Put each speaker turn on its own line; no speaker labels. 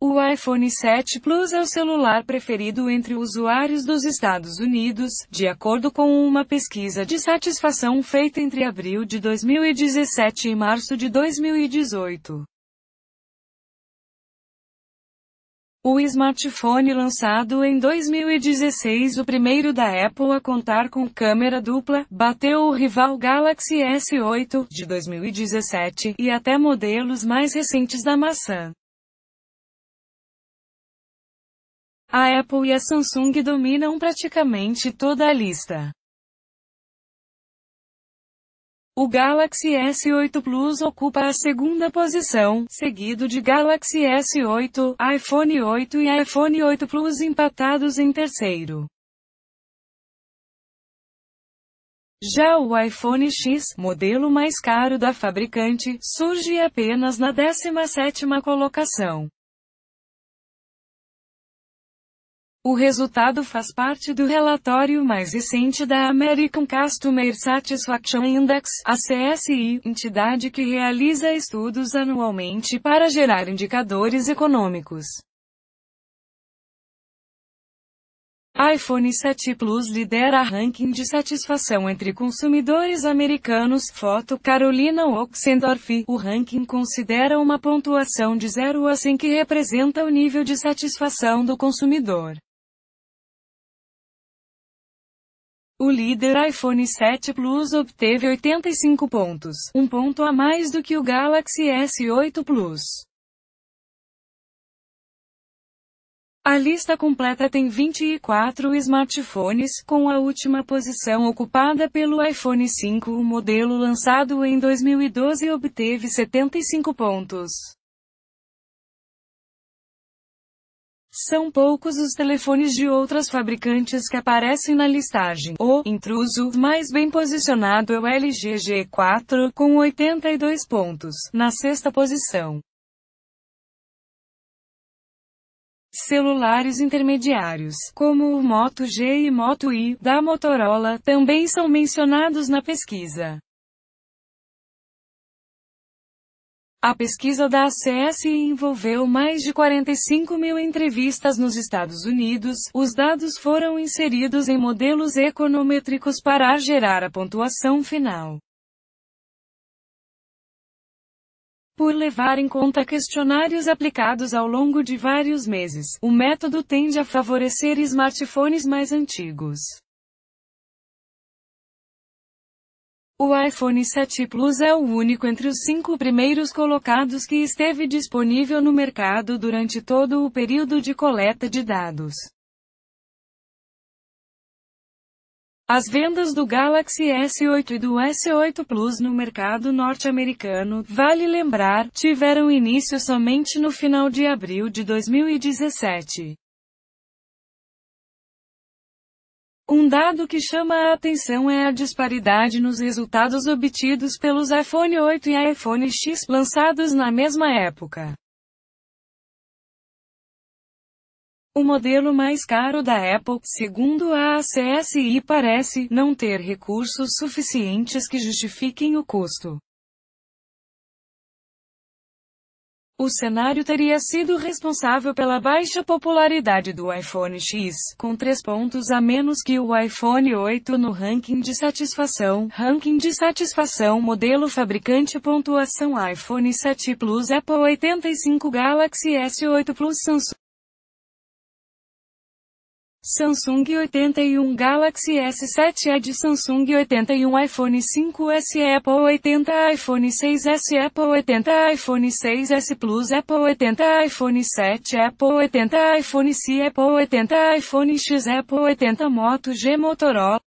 O iPhone 7 Plus é o celular preferido entre usuários dos Estados Unidos, de acordo com uma pesquisa de satisfação feita entre abril de 2017 e março de 2018. O smartphone lançado em 2016, o primeiro da Apple a contar com câmera dupla, bateu o rival Galaxy S8 de 2017 e até modelos mais recentes da maçã. A Apple e a Samsung dominam praticamente toda a lista. O Galaxy S8 Plus ocupa a segunda posição, seguido de Galaxy S8, iPhone 8 e iPhone 8 Plus empatados em terceiro. Já o iPhone X, modelo mais caro da fabricante, surge apenas na 17ª colocação. O resultado faz parte do relatório mais recente da American Customer Satisfaction Index, a CSI, entidade que realiza estudos anualmente para gerar indicadores econômicos. iPhone 7 Plus lidera ranking de satisfação entre consumidores americanos. Foto Carolina Oxendorf. O ranking considera uma pontuação de 0 a 100 que representa o nível de satisfação do consumidor. O líder iPhone 7 Plus obteve 85 pontos, um ponto a mais do que o Galaxy S8 Plus. A lista completa tem 24 smartphones, com a última posição ocupada pelo iPhone 5. O modelo lançado em 2012 obteve 75 pontos. São poucos os telefones de outras fabricantes que aparecem na listagem. O intruso mais bem posicionado é o LG G4, com 82 pontos, na sexta posição. Celulares intermediários, como o Moto G e Moto I, da Motorola, também são mencionados na pesquisa. A pesquisa da ACS envolveu mais de 45 mil entrevistas nos Estados Unidos. Os dados foram inseridos em modelos econométricos para gerar a pontuação final. Por levar em conta questionários aplicados ao longo de vários meses, o método tende a favorecer smartphones mais antigos. O iPhone 7 Plus é o único entre os cinco primeiros colocados que esteve disponível no mercado durante todo o período de coleta de dados. As vendas do Galaxy S8 e do S8 Plus no mercado norte-americano, vale lembrar, tiveram início somente no final de abril de 2017. Um dado que chama a atenção é a disparidade nos resultados obtidos pelos iPhone 8 e iPhone X lançados na mesma época. O modelo mais caro da Apple, segundo a ACSI, parece não ter recursos suficientes que justifiquem o custo. O cenário teria sido responsável pela baixa popularidade do iPhone X, com 3 pontos a menos que o iPhone 8 no ranking de satisfação, ranking de satisfação modelo fabricante pontuação iPhone 7 Plus Apple 85 Galaxy S8 Plus Samsung Samsung 81 Galaxy S7 é de Samsung 81 iPhone 5S Apple 80 iPhone 6S Apple 80 iPhone 6S Plus Apple 80 iPhone 7 Apple 80 iPhone C Apple 80 iPhone X Apple 80 Moto G Motorola